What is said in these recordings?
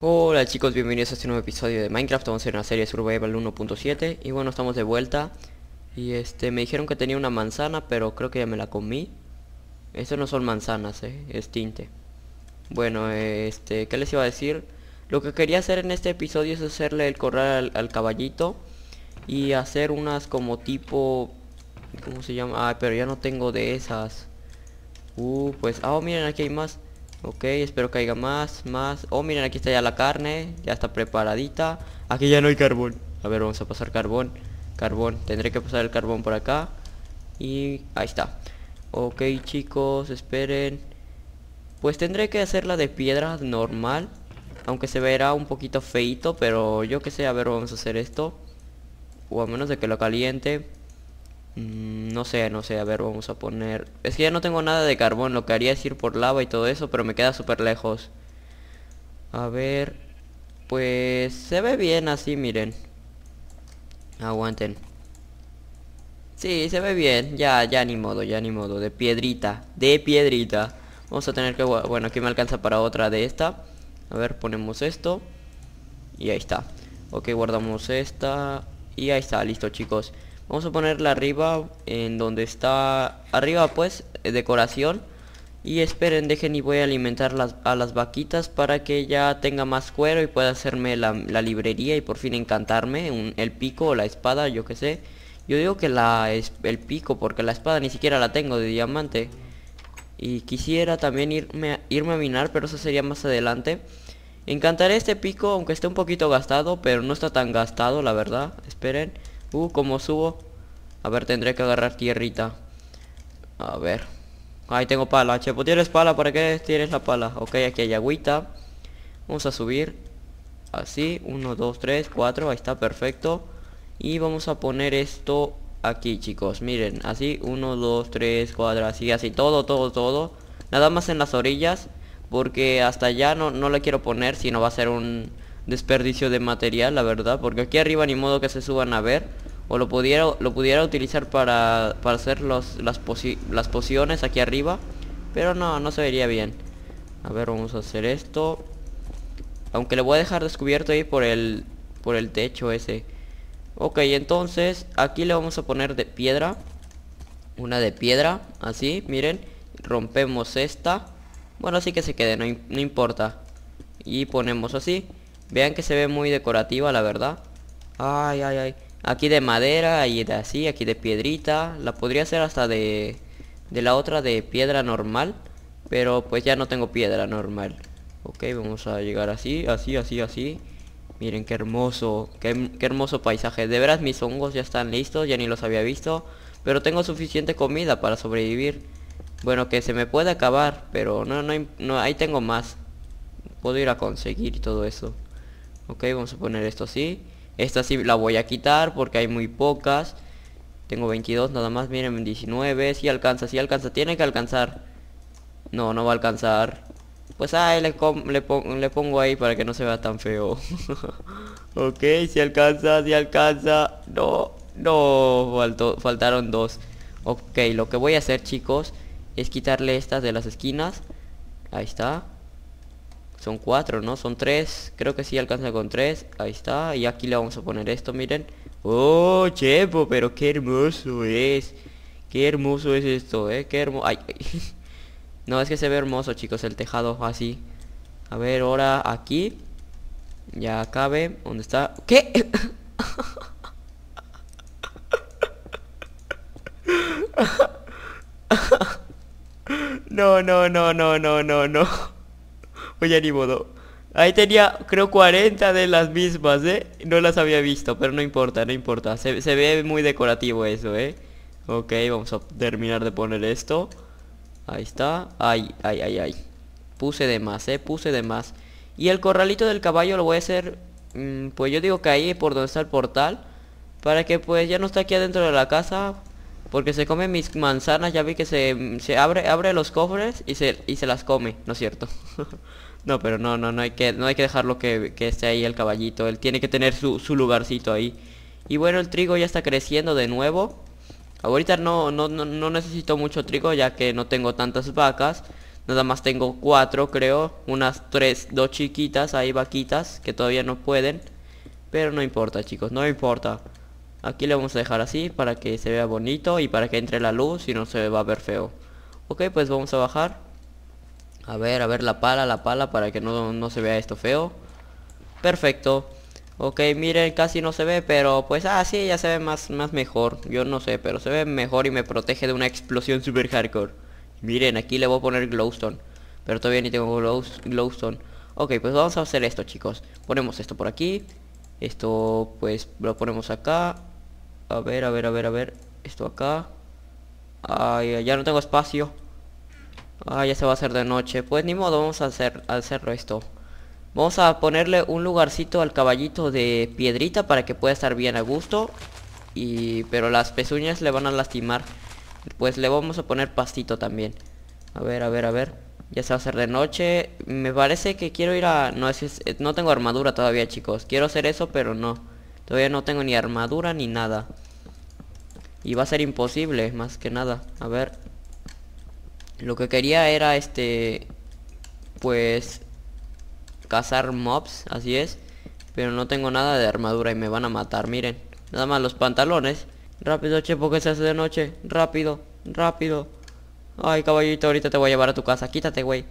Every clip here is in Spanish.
Hola chicos, bienvenidos a este nuevo episodio de Minecraft, vamos a hacer una serie Survival 1.7 Y bueno, estamos de vuelta Y este, me dijeron que tenía una manzana, pero creo que ya me la comí Estas no son manzanas, eh, es tinte Bueno, este, ¿qué les iba a decir? Lo que quería hacer en este episodio es hacerle el corral al, caballito Y hacer unas como tipo... ¿Cómo se llama? Ah, pero ya no tengo de esas Uh, pues... Ah, oh, miren, aquí hay más Ok, espero que haya más, más Oh, miren, aquí está ya la carne Ya está preparadita Aquí ya no hay carbón A ver, vamos a pasar carbón Carbón, tendré que pasar el carbón por acá Y ahí está Ok, chicos, esperen Pues tendré que hacerla de piedra normal Aunque se verá un poquito feito Pero yo qué sé, a ver, vamos a hacer esto O a menos de que lo caliente Mm, no sé, no sé, a ver, vamos a poner... Es que ya no tengo nada de carbón, lo que haría es ir por lava y todo eso, pero me queda súper lejos. A ver... Pues se ve bien así, miren. Aguanten. Sí, se ve bien. Ya, ya ni modo, ya ni modo. De piedrita, de piedrita. Vamos a tener que... Bueno, aquí me alcanza para otra de esta. A ver, ponemos esto. Y ahí está. Ok, guardamos esta. Y ahí está, listo chicos. Vamos a ponerla arriba, en donde está arriba pues, eh, decoración. Y esperen, dejen y voy a alimentar a las vaquitas para que ya tenga más cuero y pueda hacerme la, librería y por fin encantarme el pico o la espada, yo que sé. Yo digo que la el pico porque la espada ni siquiera la tengo de diamante. Y quisiera también irme irme a minar, pero eso sería más adelante. Encantaré este pico, aunque esté un poquito gastado, pero no está tan gastado, la verdad. Esperen. Uh, ¿cómo subo? A ver, tendré que agarrar tierrita. A ver. Ahí tengo pala. pues ¿tienes pala? ¿Para qué tienes la pala? Ok, aquí hay agüita. Vamos a subir. Así. 1, 2, 3, 4. Ahí está, perfecto. Y vamos a poner esto aquí, chicos. Miren, así. uno, 2, tres, 4. Así, así. Todo, todo, todo. Nada más en las orillas. Porque hasta allá no, no le quiero poner, Si no va a ser un desperdicio de material, la verdad. Porque aquí arriba ni modo que se suban a ver. O lo pudiera, lo pudiera utilizar para, para hacer las, las pociones aquí arriba. Pero no, no se vería bien. A ver, vamos a hacer esto. Aunque le voy a dejar descubierto ahí por el, por el techo ese. Ok, entonces aquí le vamos a poner de piedra. Una de piedra, así, miren. Rompemos esta. Bueno, así que se quede, no importa. Y ponemos así. Vean que se ve muy decorativa, la verdad. Ay, ay, ay. Aquí de madera y de así, aquí de piedrita. La podría hacer hasta de, de la otra de piedra normal. Pero pues ya no tengo piedra normal. Ok, vamos a llegar así, así, así, así. Miren qué hermoso, qué, hermoso paisaje. De veras mis hongos ya están listos, ya ni los había visto. Pero tengo suficiente comida para sobrevivir. Bueno, que se me puede acabar, pero no, no ahí tengo más. Puedo ir a conseguir todo eso ok vamos a poner esto así esta sí la voy a quitar porque hay muy pocas tengo 22 nada más miren 19 si alcanza si alcanza tiene que alcanzar no no va a alcanzar pues ahí le, le, pongo ahí para que no se vea tan feo ok si alcanza si alcanza no no faltó faltaron dos ok lo que voy a hacer chicos es quitarle estas de las esquinas ahí está son cuatro, ¿no? Son tres. Creo que sí alcanza con tres. Ahí está. Y aquí le vamos a poner esto, miren. ¡Oh, Chepo! Pero qué hermoso es. Qué hermoso es esto, ¿eh? Qué hermoso... Ay, No, es que se ve hermoso, chicos, el tejado así. A ver, ahora aquí. Ya acabe. ¿Dónde está? ¿Qué? no, no, no, no, no, no, no. Oye, pues ni modo. Ahí tenía, creo, 40 de las mismas, ¿eh? No las había visto, pero no importa, no importa. Se, ve muy decorativo eso, ¿eh? Ok, vamos a terminar de poner esto. Ahí está. Ay, ay, ay, ay. Puse de más, ¿eh? Puse de más. Y el corralito del caballo lo voy a hacer... Mm, pues yo digo que ahí, por donde está el portal. Para que pues ya no está aquí adentro de la casa. Porque se come mis manzanas, ya vi que se, abre, abre los cofres y se, y se las come, ¿no es cierto? no, pero no, no, no hay que, no hay que dejarlo que, esté ahí el caballito. Él tiene que tener su, lugarcito ahí. Y bueno, el trigo ya está creciendo de nuevo. Ahorita no, no, no, no necesito mucho trigo ya que no tengo tantas vacas. Nada más tengo cuatro, creo. Unas tres, dos chiquitas, ahí vaquitas que todavía no pueden. Pero no importa, chicos, no importa. Aquí le vamos a dejar así para que se vea bonito y para que entre la luz y no se va a ver feo. Ok, pues vamos a bajar. A ver, a ver la pala, la pala para que no, se vea esto feo. Perfecto. Ok, miren, casi no se ve, pero pues así ah, ya se ve más, más mejor. Yo no sé, pero se ve mejor y me protege de una explosión super hardcore. Miren, aquí le voy a poner glowstone. Pero todavía ni tengo glowstone. Ok, pues vamos a hacer esto, chicos. Ponemos esto por aquí. Esto, pues, lo ponemos acá. A ver, a ver, a ver, a ver. Esto acá. Ay, ya no tengo espacio. Ay, ah, ya se va a hacer de noche. Pues ni modo, vamos a hacer, hacerlo esto. Vamos a ponerle un lugarcito al caballito de piedrita para que pueda estar bien a gusto. Y... Pero las pezuñas le van a lastimar. Pues le vamos a poner pastito también. A ver, a ver, a ver. Ya se va a hacer de noche. Me parece que quiero ir a... No, eh, no tengo armadura todavía, chicos. Quiero hacer eso, pero no. Todavía no tengo ni armadura ni nada. Y va a ser imposible, más que nada. A ver. Lo que quería era este... Pues... Cazar mobs, así es. Pero no tengo nada de armadura y me van a matar, miren. Nada más los pantalones. Rápido, che, porque se hace de noche. Rápido, rápido. Ay, caballito, ahorita te voy a llevar a tu casa. Quítate, güey.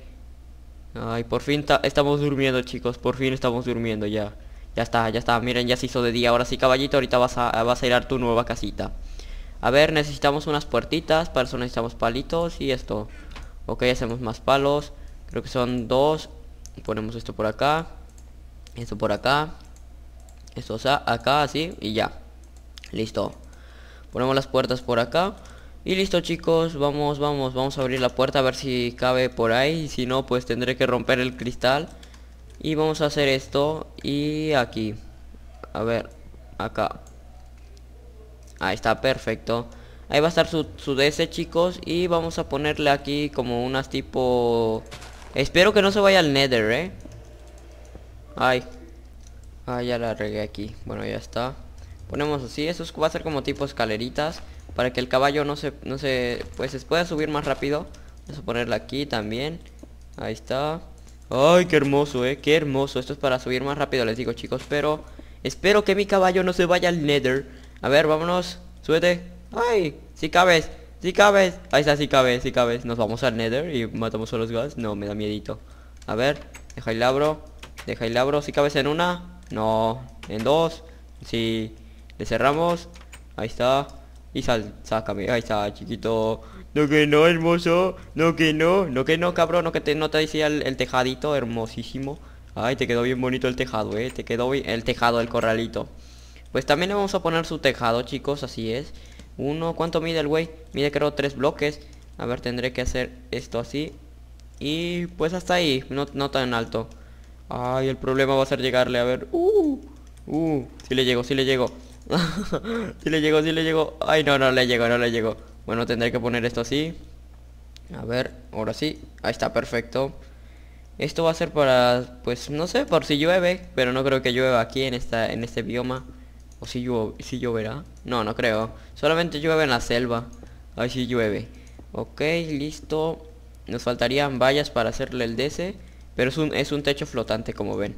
Ay, por fin estamos durmiendo, chicos. Por fin estamos durmiendo ya. Ya está, ya está, miren, ya se hizo de día. Ahora sí, caballito, ahorita vas a, vas a ir a tu nueva casita. A ver, necesitamos unas puertitas, para eso necesitamos palitos y esto. Ok, hacemos más palos. Creo que son dos. Ponemos esto por acá. Esto por acá. Esto acá, así, y ya. Listo. Ponemos las puertas por acá. Y listo chicos, vamos, vamos, vamos a abrir la puerta a ver si cabe por ahí. Si no, pues tendré que romper el cristal y vamos a hacer esto y aquí a ver acá ahí está perfecto ahí va a estar su, su chicos y vamos a ponerle aquí como unas tipo espero que no se vaya al nether eh ay ah ya la arregué aquí bueno ya está ponemos así eso va a ser como tipo escaleritas para que el caballo no se no se pues se pueda subir más rápido vamos a ponerla aquí también ahí está Ay, qué hermoso, eh, qué hermoso Esto es para subir más rápido, les digo chicos Pero espero que mi caballo no se vaya al nether A ver, vámonos, súbete Ay, si sí cabes, si sí cabes Ahí está, si sí cabes, si cabes Nos vamos al nether y matamos a los gas No, me da miedito A ver, deja el labro Deja el labro, si cabes en una No, en dos Si le cerramos Ahí está y sal, sácame, ahí está, chiquito no que no, hermoso. No que no. no que no, cabrón. No que te, no te decía el, tejadito hermosísimo. Ay, te quedó bien bonito el tejado, eh. Te quedó bien el tejado, el corralito. Pues también le vamos a poner su tejado, chicos. Así es. Uno, ¿cuánto mide el güey? Mide creo tres bloques. A ver, tendré que hacer esto así. Y pues hasta ahí. No, tan alto. Ay, el problema va a ser llegarle. A ver. Uh. Uh. Si le llego, si sí le llego. si le llego, si le llegó Ay, no, no le llegó, no le llegó bueno, tendré que poner esto así. A ver, ahora sí. Ahí está, perfecto. Esto va a ser para, pues no sé, por si llueve, pero no creo que llueva aquí en esta en este bioma. O si, llueve, si lloverá. No, no creo. Solamente llueve en la selva. A ver llueve. Ok, listo. Nos faltarían vallas para hacerle el DC. Pero es un, es un techo flotante, como ven.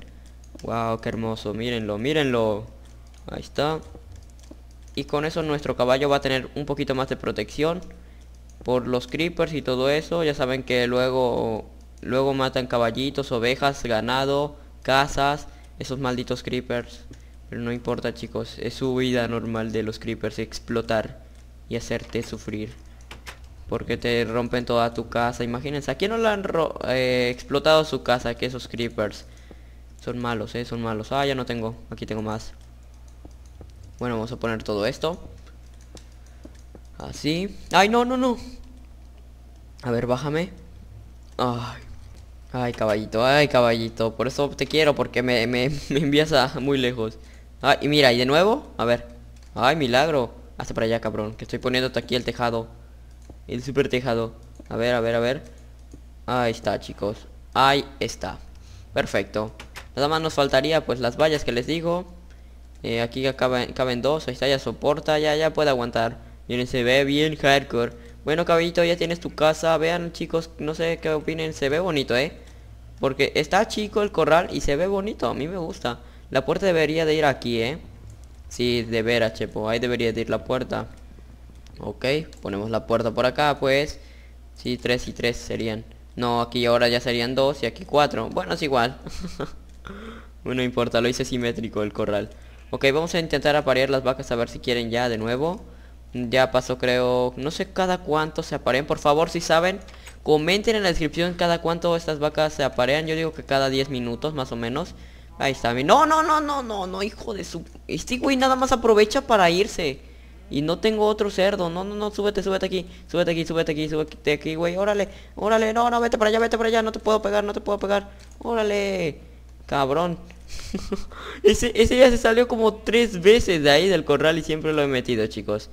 Wow, qué hermoso. Mírenlo, mírenlo. Ahí está y con eso nuestro caballo va a tener un poquito más de protección por los creepers y todo eso ya saben que luego luego matan caballitos ovejas ganado casas esos malditos creepers pero no importa chicos es su vida normal de los creepers explotar y hacerte sufrir porque te rompen toda tu casa imagínense aquí no le han eh, explotado su casa que esos creepers son malos eh, son malos ah ya no tengo aquí tengo más bueno, vamos a poner todo esto. Así. ¡Ay, no, no, no! A ver, bájame. Ay. Ay, caballito, ay, caballito. Por eso te quiero, porque me, me, envías a muy lejos. Ay, ah, y mira, y de nuevo, a ver. Ay, milagro. Hasta para allá, cabrón. Que estoy poniéndote aquí el tejado. El super tejado. A ver, a ver, a ver. Ahí está, chicos. Ahí está. Perfecto. Nada más nos faltaría, pues, las vallas que les digo. Eh, aquí caben, dos, ahí está, ya soporta, ya, ya puede aguantar. Miren, se ve bien hardcore. Bueno, caballito, ya tienes tu casa. Vean, chicos, no sé qué opinen. Se ve bonito, ¿eh? Porque está chico el corral y se ve bonito. A mí me gusta. La puerta debería de ir aquí, ¿eh? Sí, de veras, chepo. Ahí debería de ir la puerta. Ok, ponemos la puerta por acá, pues. Sí, tres y tres serían. No, aquí ahora ya serían dos y aquí cuatro. Bueno, es igual. bueno, importa, lo hice simétrico el corral. Ok, vamos a intentar aparear las vacas a ver si quieren ya de nuevo. Ya pasó creo, no sé cada cuánto se aparean. Por favor, si saben, comenten en la descripción cada cuánto estas vacas se aparean. Yo digo que cada 10 minutos más o menos. Ahí está. No, no, no, no, no, no, hijo de su... Este güey nada más aprovecha para irse. Y no tengo otro cerdo. No, no, no, súbete, súbete aquí. Súbete aquí, súbete aquí, súbete aquí, güey. Órale, órale, no, no, vete para allá, vete para allá. No te puedo pegar, no te puedo pegar. Órale. Cabrón. ese, ya se salió como tres veces de ahí del corral y siempre lo he metido, chicos.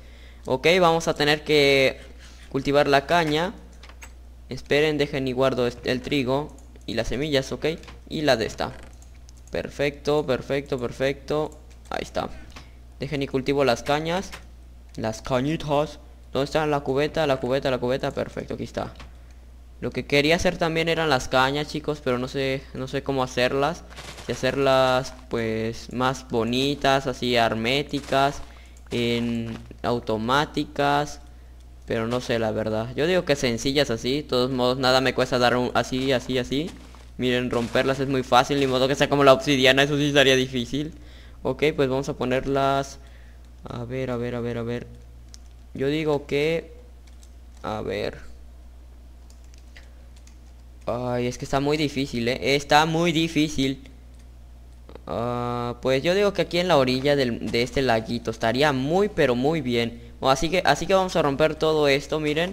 Ok, vamos a tener que cultivar la caña. Esperen, dejen y guardo el trigo y las semillas, ok. Y la de esta. Perfecto, perfecto, perfecto. Ahí está. Dejen y cultivo las cañas. Las cañitas. ¿Dónde está la cubeta? La cubeta, la cubeta. Perfecto, aquí está. Lo que quería hacer también eran las cañas, chicos, pero no sé, no sé cómo hacerlas. Si hacerlas, pues, más bonitas, así arméticas, en automáticas. Pero no sé, la verdad. Yo digo que sencillas así. De todos modos, nada me cuesta dar un así, así, así. Miren, romperlas es muy fácil. Ni modo que sea como la obsidiana, eso sí estaría difícil. Ok, pues vamos a ponerlas... A ver, a ver, a ver, a ver. Yo digo que... A ver... Ay, es que está muy difícil, ¿eh? Está muy difícil. Ah, pues yo digo que aquí en la orilla del, de este laguito estaría muy, pero muy bien. O oh, así que, así que vamos a romper todo esto, miren.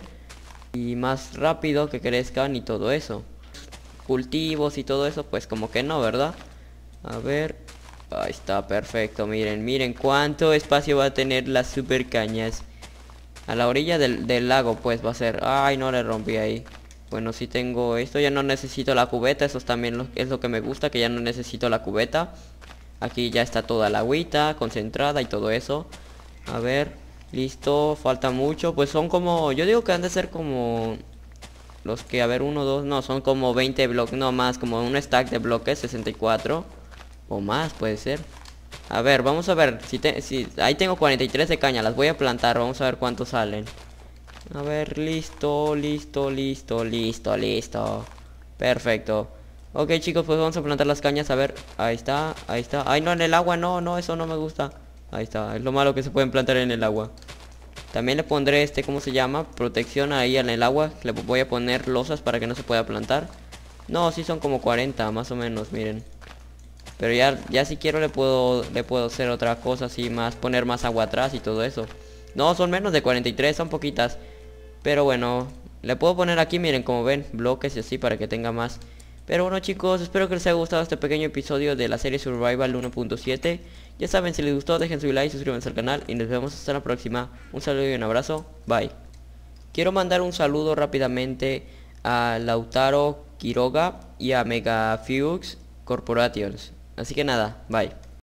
Y más rápido que crezcan y todo eso. Cultivos y todo eso, pues como que no, ¿verdad? A ver. Ahí está, perfecto. Miren, miren cuánto espacio va a tener las super cañas. A la orilla del, del lago, pues va a ser... Ay, no le rompí ahí. Bueno, si tengo esto, ya no necesito la cubeta, eso también es lo que me gusta, que ya no necesito la cubeta. Aquí ya está toda la agüita concentrada y todo eso. A ver, listo, falta mucho. Pues son como, yo digo que han de ser como los que, a ver, uno, dos, no, son como 20 bloques, no más, como un stack de bloques, 64 o más puede ser. A ver, vamos a ver, si, si ahí tengo 43 de caña, las voy a plantar, vamos a ver cuántos salen. A ver, listo, listo, listo, listo, listo. Perfecto. Ok, chicos, pues vamos a plantar las cañas. A ver, ahí está, ahí está. Ay, no, en el agua, no, no, eso no me gusta. Ahí está, es lo malo que se pueden plantar en el agua. También le pondré este, ¿cómo se llama? Protección ahí en el agua. Le voy a poner losas para que no se pueda plantar. No, sí son como 40, más o menos, miren. Pero ya, ya si quiero le puedo, le puedo hacer otra cosa así más, poner más agua atrás y todo eso. No, son menos de 43, son poquitas. Pero bueno, le puedo poner aquí, miren, como ven, bloques y así para que tenga más. Pero bueno chicos, espero que les haya gustado este pequeño episodio de la serie Survival 1.7. Ya saben, si les gustó, dejen su like, suscríbanse al canal y nos vemos hasta la próxima. Un saludo y un abrazo. Bye. Quiero mandar un saludo rápidamente a Lautaro Quiroga y a Fux Corporations. Así que nada, bye.